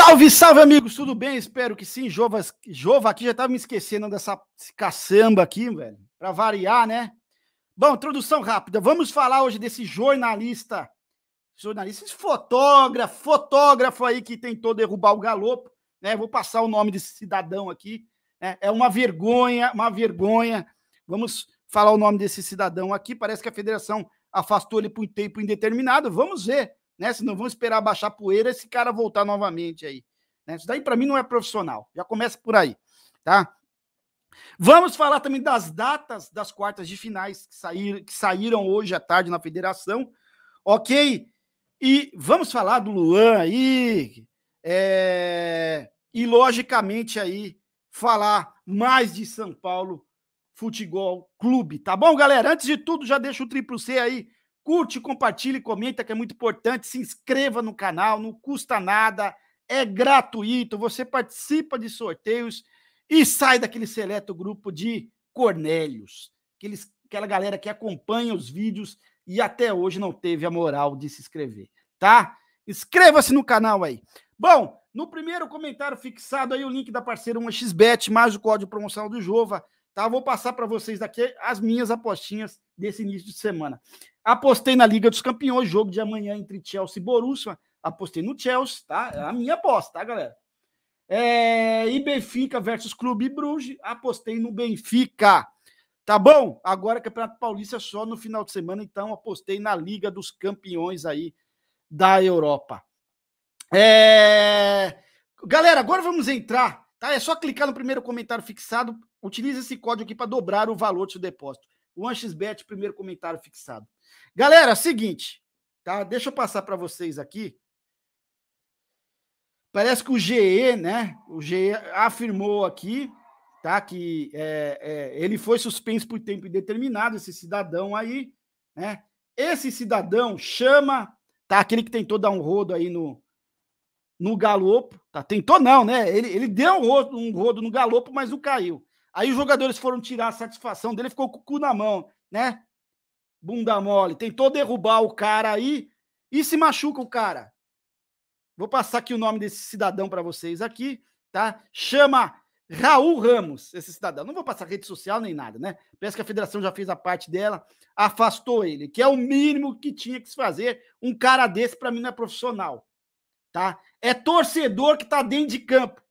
Salve, salve, amigos, tudo bem? Espero que sim. Jova, Jova aqui já estava me esquecendo dessa caçamba aqui, velho, para variar, né? Bom, introdução rápida. Vamos falar hoje desse jornalista, jornalista, esse fotógrafo, fotógrafo aí que tentou derrubar o Galopo, né? Vou passar o nome desse cidadão aqui, né? É uma vergonha, uma vergonha. Vamos falar o nome desse cidadão aqui. Parece que a federação afastou ele por um tempo indeterminado. Vamos ver né? Se não vão esperar baixar poeira esse cara voltar novamente aí. Né? Isso daí para mim não é profissional. Já começa por aí, tá? Vamos falar também das datas das quartas de finais que, sair, que saíram hoje à tarde na federação, ok? E vamos falar do Luan aí, é... e logicamente aí falar mais de São Paulo Futebol Clube, tá bom, galera? Antes de tudo, já deixa o triplo C aí Curte, compartilhe, comenta que é muito importante. Se inscreva no canal, não custa nada, é gratuito. Você participa de sorteios e sai daquele seleto grupo de Cornélios, aqueles, aquela galera que acompanha os vídeos e até hoje não teve a moral de se inscrever, tá? Inscreva-se no canal aí. Bom, no primeiro comentário fixado aí o link da parceira 1xbet mais o código promocional do Jova, tá? Vou passar para vocês daqui as minhas apostinhas desse início de semana. Apostei na Liga dos Campeões, jogo de amanhã entre Chelsea e Borussia. Apostei no Chelsea, tá? É a minha aposta, tá, galera? É, e Benfica versus Clube Bruges. Apostei no Benfica. Tá bom? Agora é Campeonato Paulista é só no final de semana, então apostei na Liga dos Campeões aí da Europa. É... Galera, agora vamos entrar, tá? É só clicar no primeiro comentário fixado. Utilize esse código aqui para dobrar o valor do seu depósito. LanchesBet, primeiro comentário fixado. Galera, seguinte, tá? Deixa eu passar para vocês aqui. Parece que o GE, né? O GE afirmou aqui, tá? Que é, é, ele foi suspenso por tempo indeterminado, esse cidadão aí, né? Esse cidadão chama, tá? Aquele que tentou dar um rodo aí no, no galopo, tá? Tentou não, né? Ele, ele deu um rodo, um rodo no galopo, mas não caiu. Aí os jogadores foram tirar a satisfação dele, ficou com o cu na mão, né? Bunda mole. Tentou derrubar o cara aí e se machuca o cara. Vou passar aqui o nome desse cidadão para vocês aqui, tá? Chama Raul Ramos, esse cidadão. Não vou passar rede social nem nada, né? Parece que a federação já fez a parte dela, afastou ele, que é o mínimo que tinha que se fazer. Um cara desse, para mim, não é profissional, tá? É torcedor que tá dentro de campo.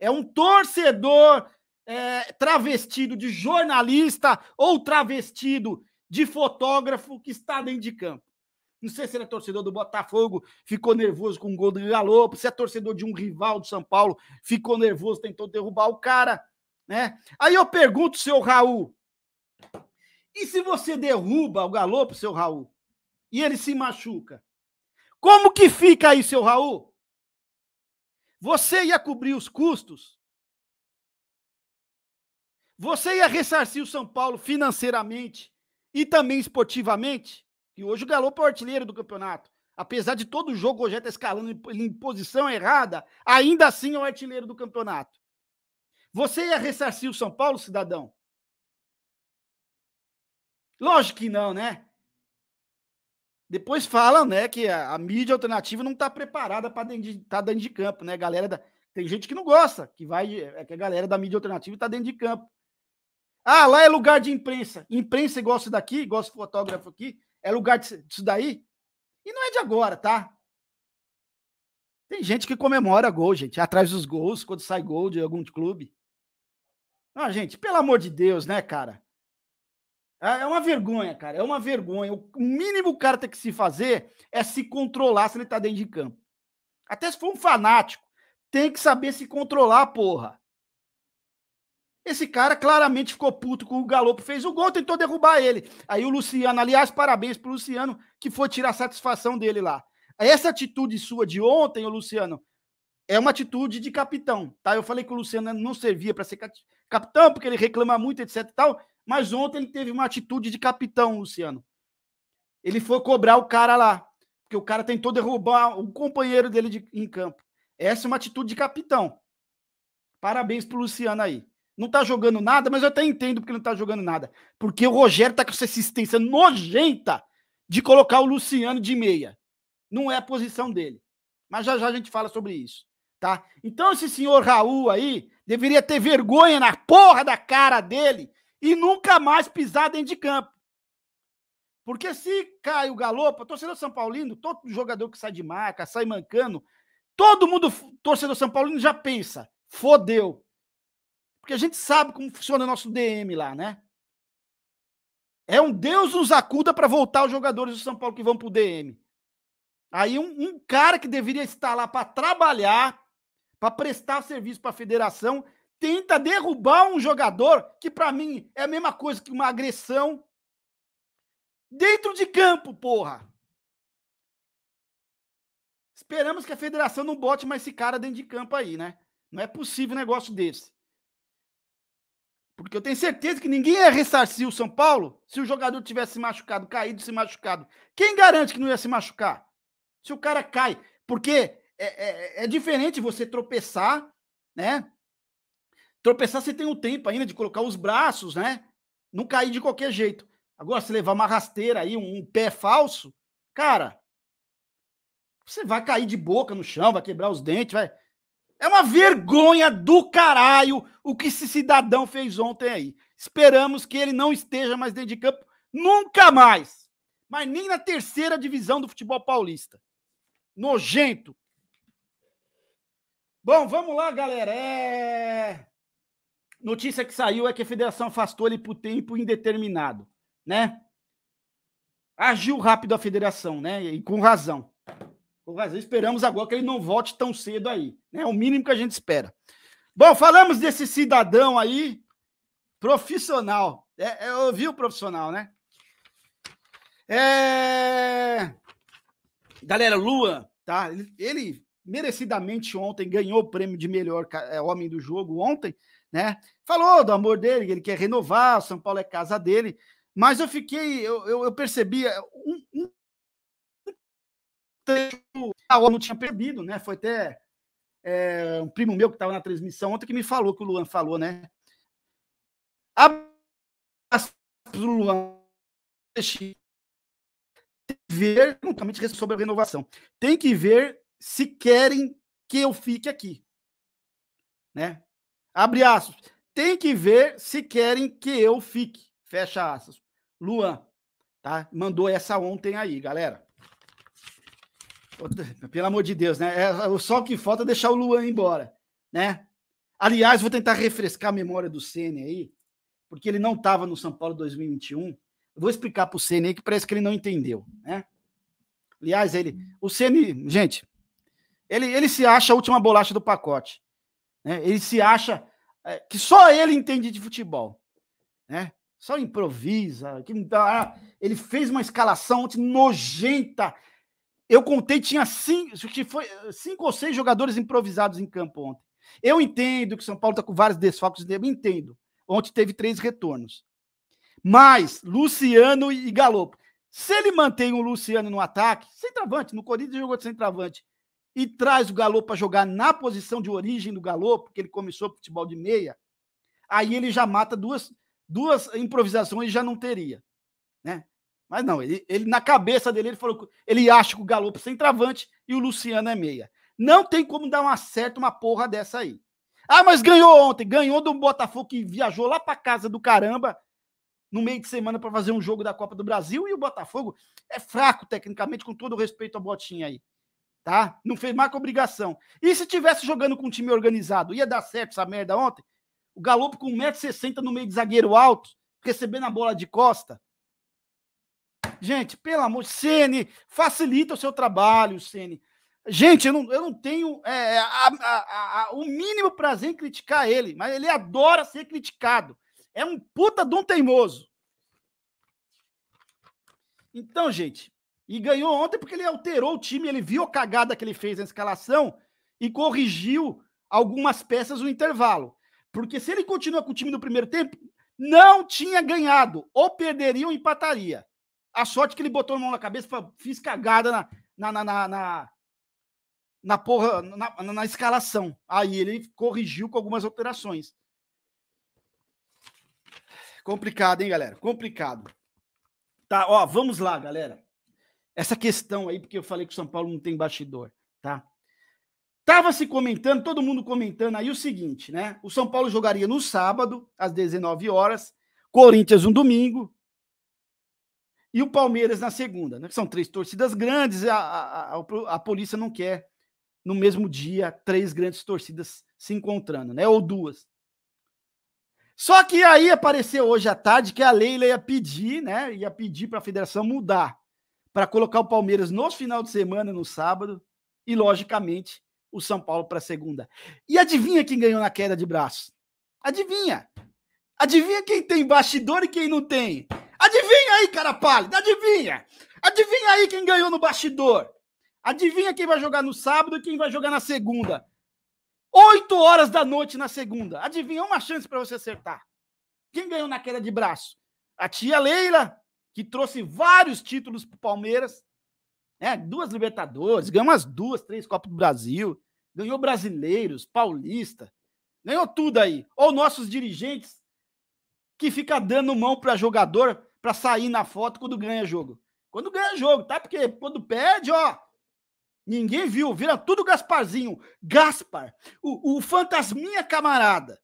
É um torcedor é, travestido de jornalista ou travestido de fotógrafo que está dentro de campo. Não sei se ele é torcedor do Botafogo, ficou nervoso com o gol do Galopo, se é torcedor de um rival do São Paulo, ficou nervoso, tentou derrubar o cara, né? Aí eu pergunto, seu Raul, e se você derruba o Galopo, seu Raul, e ele se machuca? Como que fica aí, seu Raul? Você ia cobrir os custos você ia ressarcir o São Paulo financeiramente e também esportivamente? E hoje o Galo é o artilheiro do campeonato. Apesar de todo o jogo o está escalando em posição errada, ainda assim é o artilheiro do campeonato. Você ia ressarcir o São Paulo, cidadão? Lógico que não, né? Depois falam, né, que a, a mídia alternativa não está preparada para estar tá dentro de campo, né? Galera da, tem gente que não gosta, que vai é que a galera da mídia alternativa está dentro de campo. Ah, lá é lugar de imprensa. Imprensa igual isso daqui, igual esse fotógrafo aqui, é lugar disso daí. E não é de agora, tá? Tem gente que comemora gol, gente, atrás dos gols, quando sai gol de algum clube. Ah, gente, pelo amor de Deus, né, cara? É, é uma vergonha, cara. É uma vergonha. O mínimo o cara tem que se fazer é se controlar se ele tá dentro de campo. Até se for um fanático. Tem que saber se controlar, porra. Esse cara claramente ficou puto com o Galopo, fez o gol, tentou derrubar ele. Aí o Luciano, aliás, parabéns pro Luciano, que foi tirar a satisfação dele lá. Essa atitude sua de ontem, o Luciano, é uma atitude de capitão, tá? Eu falei que o Luciano não servia para ser capitão, porque ele reclama muito, etc e tal, mas ontem ele teve uma atitude de capitão, Luciano. Ele foi cobrar o cara lá, porque o cara tentou derrubar o companheiro dele de, em campo. Essa é uma atitude de capitão. Parabéns pro Luciano aí não tá jogando nada, mas eu até entendo porque não tá jogando nada. Porque o Rogério tá com essa assistência nojenta de colocar o Luciano de meia. Não é a posição dele. Mas já já a gente fala sobre isso, tá? Então esse senhor Raul aí deveria ter vergonha na porra da cara dele e nunca mais pisar dentro de campo. Porque se cai o galopa, torcedor São Paulino, todo jogador que sai de marca, sai mancando, todo mundo, torcedor São Paulino já pensa, fodeu, porque a gente sabe como funciona o nosso DM lá, né? É um Deus nos acuda para voltar os jogadores do São Paulo que vão para o DM. Aí um, um, cara que deveria estar lá para trabalhar, para prestar serviço para a federação, tenta derrubar um jogador que para mim é a mesma coisa que uma agressão dentro de campo, porra. Esperamos que a federação não bote mais esse cara dentro de campo aí, né? Não é possível um negócio desse. Porque eu tenho certeza que ninguém ia ressarcir o São Paulo se o jogador tivesse se machucado, caído, se machucado. Quem garante que não ia se machucar? Se o cara cai. Porque é, é, é diferente você tropeçar, né? Tropeçar você tem o tempo ainda de colocar os braços, né? Não cair de qualquer jeito. Agora, se levar uma rasteira aí, um, um pé falso, cara, você vai cair de boca no chão, vai quebrar os dentes, vai. É uma vergonha do caralho o que esse cidadão fez ontem aí. Esperamos que ele não esteja mais dentro de campo nunca mais. Mas nem na terceira divisão do futebol paulista. Nojento. Bom, vamos lá, galera. É... Notícia que saiu é que a federação afastou ele por tempo indeterminado, né? Agiu rápido a federação, né? E com razão. Esperamos agora que ele não volte tão cedo aí. Né? É o mínimo que a gente espera. Bom, falamos desse cidadão aí, profissional. É, é eu ouvi o profissional, né? É... Galera, Lua, tá? Ele, merecidamente ontem ganhou o prêmio de melhor é, homem do jogo ontem, né? Falou do amor dele, que ele quer renovar, o São Paulo é casa dele. Mas eu fiquei, eu, eu, eu percebi é, um, um a ONU não tinha perdido, né? Foi até é, um primo meu que estava na transmissão ontem que me falou que o Luan falou, né? Abraço do Luan ver unicamente sobre a renovação. Tem que ver se querem que eu fique aqui. Né? Abre aspas. Tem que ver se querem que eu fique. Fecha aspas. Luan, tá? Mandou essa ontem aí, galera. Pelo amor de Deus, né? É, só que falta é deixar o Luan embora, né? Aliás, vou tentar refrescar a memória do Ceni aí, porque ele não estava no São Paulo 2021. Vou explicar para o Ceni aí que parece que ele não entendeu, né? Aliás, ele, o Ceni, gente, ele, ele se acha a última bolacha do pacote, né? Ele se acha é, que só ele entende de futebol, né? Só improvisa, que, ah, ele fez uma escalação nojenta eu contei, tinha cinco, que foi eh, cinco ou seis jogadores improvisados em campo ontem. Eu entendo que o São Paulo está com vários desfalques, eu entendo. Ontem teve três retornos. Mas Luciano e Galopo. Se ele mantém o Luciano no ataque, centroavante, no Corinthians jogou de centroavante, e traz o Galopo para jogar na posição de origem do Galopo, porque ele começou futebol de meia, aí ele já mata duas, duas improvisações já não teria. Né? Mas não, ele, ele na cabeça dele, ele falou ele acha que o Galo é centroavante e o Luciano é meia. Não tem como dar um acerto uma porra dessa aí. Ah, mas ganhou ontem, ganhou do Botafogo que viajou lá para casa do caramba no meio de semana para fazer um jogo da Copa do Brasil e o Botafogo é fraco tecnicamente, com todo respeito ao Botinha aí. Tá? Não fez mais que obrigação. E se tivesse jogando com um time organizado, ia dar certo essa merda ontem? O Galopo com 1,60m no meio de zagueiro alto, recebendo a bola de costa. Gente, pelo amor, Sene, facilita o seu trabalho, Sene. Gente, eu não, eu não tenho é, é a, a, a, o mínimo prazer em criticar ele, mas ele adora ser criticado. É um puta de um teimoso. Então, gente, e ganhou ontem porque ele alterou o time, ele viu a cagada que ele fez na escalação e corrigiu algumas peças no intervalo. Porque se ele continua com o time do primeiro tempo, não tinha ganhado, ou perderia ou empataria. A sorte que ele botou a mão na cabeça, fiz cagada na, na, na, na, na porra, na, na escalação. Aí ele corrigiu com algumas alterações. Complicado, hein, galera? Complicado. Tá, ó, vamos lá, galera. Essa questão aí, porque eu falei que o São Paulo não tem bastidor, tá? Tava se comentando, todo mundo comentando aí o seguinte, né? O São Paulo jogaria no sábado, às 19 horas, Corinthians um domingo, e o Palmeiras na segunda. Né? São três torcidas grandes, a, a, a, polícia não quer, no mesmo dia, três grandes torcidas se encontrando, né? Ou duas. Só que aí apareceu hoje à tarde que a Leila ia pedir, né? Ia pedir para a federação mudar, para colocar o Palmeiras no final de semana, no sábado, e, logicamente, o São Paulo para segunda. E adivinha quem ganhou na queda de braços? Adivinha? Adivinha quem tem bastidor e quem não tem? Adivinha aí, cara pálida, adivinha. Adivinha aí quem ganhou no bastidor. Adivinha quem vai jogar no sábado e quem vai jogar na segunda. Oito horas da noite na segunda. Adivinha uma chance para você acertar. Quem ganhou na queda de braço? A tia Leila, que trouxe vários títulos pro Palmeiras. Né? Duas Libertadores, ganhou umas duas, três Copas do Brasil. Ganhou brasileiros, paulista. Ganhou tudo aí. Ou nossos dirigentes que fica dando mão para jogador para sair na foto quando ganha jogo. Quando ganha jogo, tá? Porque quando perde, ó. Ninguém viu, vira tudo Gasparzinho. Gaspar, o, o fantasminha camarada.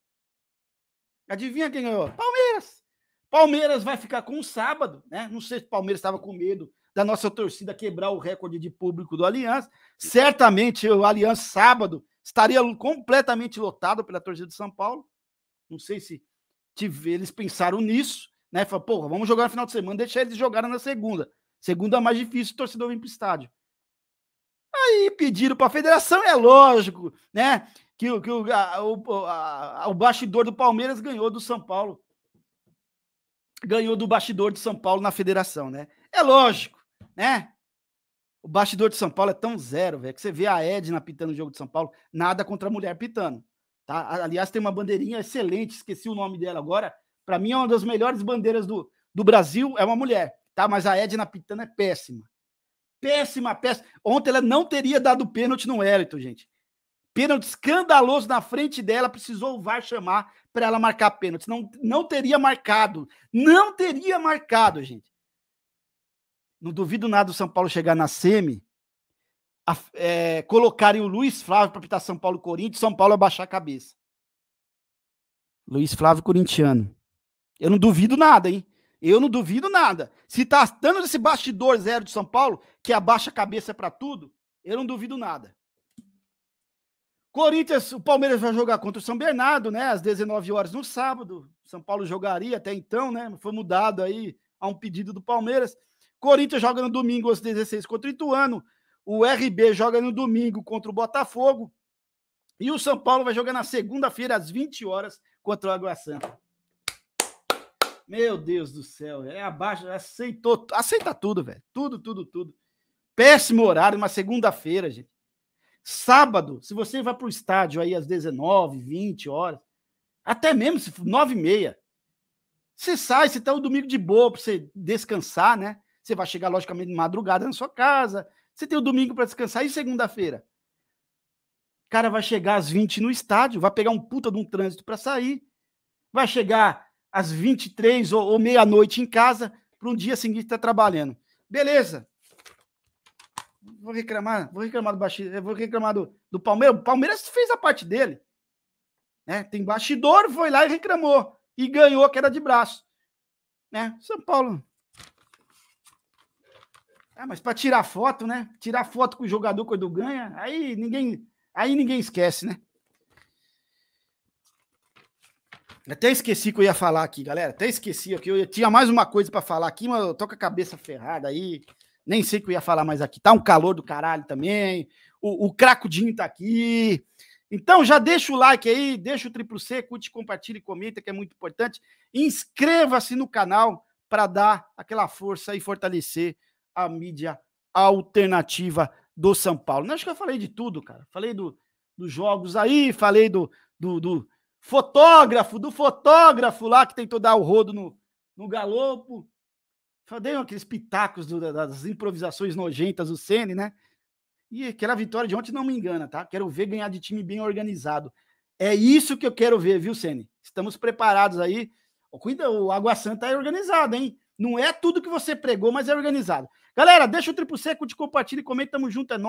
Adivinha quem ganhou? Palmeiras. Palmeiras vai ficar com o sábado, né? Não sei se o Palmeiras estava com medo da nossa torcida quebrar o recorde de público do Aliança. Certamente o Aliança sábado estaria completamente lotado pela torcida de São Paulo. Não sei se tive, eles pensaram nisso né? Fala, porra, vamos jogar no final de semana, deixa eles jogarem na segunda. Segunda é mais difícil, o torcedor vem pro estádio. Aí pediram para a federação, é lógico, né? Que, que o, a, o, a, o bastidor do Palmeiras ganhou do São Paulo. Ganhou do bastidor de São Paulo na federação, né? É lógico, né? O bastidor de São Paulo é tão zero, velho, que você vê a Edna pitando o jogo de São Paulo, nada contra a mulher pitando. Tá? Aliás, tem uma bandeirinha excelente, esqueci o nome dela agora, para mim, é uma das melhores bandeiras do, do Brasil, é uma mulher, tá? Mas a Edna Pitana é péssima. Péssima, péssima. Ontem ela não teria dado pênalti no Wellington, gente. Pênalti escandaloso na frente dela, precisou o VAR chamar para ela marcar pênalti. Não, não teria marcado. Não teria marcado, gente. Não duvido nada do São Paulo chegar na semi, a, é, colocarem o Luiz Flávio para apitar São Paulo Corinthians, São Paulo abaixar a cabeça. Luiz Flávio corintiano. Eu não duvido nada, hein? Eu não duvido nada. Se tá dando esse bastidor zero de São Paulo, que abaixa a cabeça para tudo, eu não duvido nada. Corinthians, o Palmeiras vai jogar contra o São Bernardo, né? Às 19 horas no sábado. São Paulo jogaria até então, né? Foi mudado aí a um pedido do Palmeiras. Corinthians joga no domingo às 16 contra o Ituano. O RB joga no domingo contra o Botafogo. E o São Paulo vai jogar na segunda-feira às 20 horas contra o Água Santa. Meu Deus do céu, é abaixo, aceitou, aceita tudo, velho. Tudo, tudo, tudo. Péssimo horário, uma segunda-feira, gente. Sábado, se você vai para o estádio aí às 19, 20 horas, até mesmo se for 9 e meia, você sai, você tá o domingo de boa para você descansar, né? Você vai chegar, logicamente, de madrugada na sua casa. Você tem o domingo para descansar e segunda-feira. O cara vai chegar às 20 no estádio, vai pegar um puta de um trânsito para sair, vai chegar às 23 ou, ou meia-noite em casa, para um dia seguinte estar tá trabalhando. Beleza. Vou reclamar, vou reclamar do bastidor, eh, vou reclamar do, do Palmeiras. O Palmeiras fez a parte dele. Né? Tem bastidor, foi lá e reclamou. E ganhou que era de braço. Né? São Paulo. Ah, mas para tirar foto, né? Tirar foto com o jogador quando ganha, aí ninguém, aí ninguém esquece, né? Até esqueci que eu ia falar aqui, galera. Até esqueci que eu tinha mais uma coisa para falar aqui, mas eu tô com a cabeça ferrada aí. Nem sei que eu ia falar mais aqui. Tá um calor do caralho também. O, o Cracudinho tá aqui. Então já deixa o like aí, deixa o triplo C, curte, compartilha e comenta, que é muito importante. Inscreva-se no canal para dar aquela força e fortalecer a mídia alternativa do São Paulo. Não acho que eu falei de tudo, cara. Falei do, dos jogos aí, falei do, do, do fotógrafo, do fotógrafo lá que tentou dar o rodo no, no galopo. Dei aqueles pitacos do, das improvisações nojentas do Sene, né? E aquela vitória de ontem não me engana, tá? Quero ver ganhar de time bem organizado. É isso que eu quero ver, viu, Sene? Estamos preparados aí. Cuida, o Água Santa é organizado, hein? Não é tudo que você pregou, mas é organizado. Galera, deixa o triplo seco, te compartilha e comenta. Tamo junto, é nóis.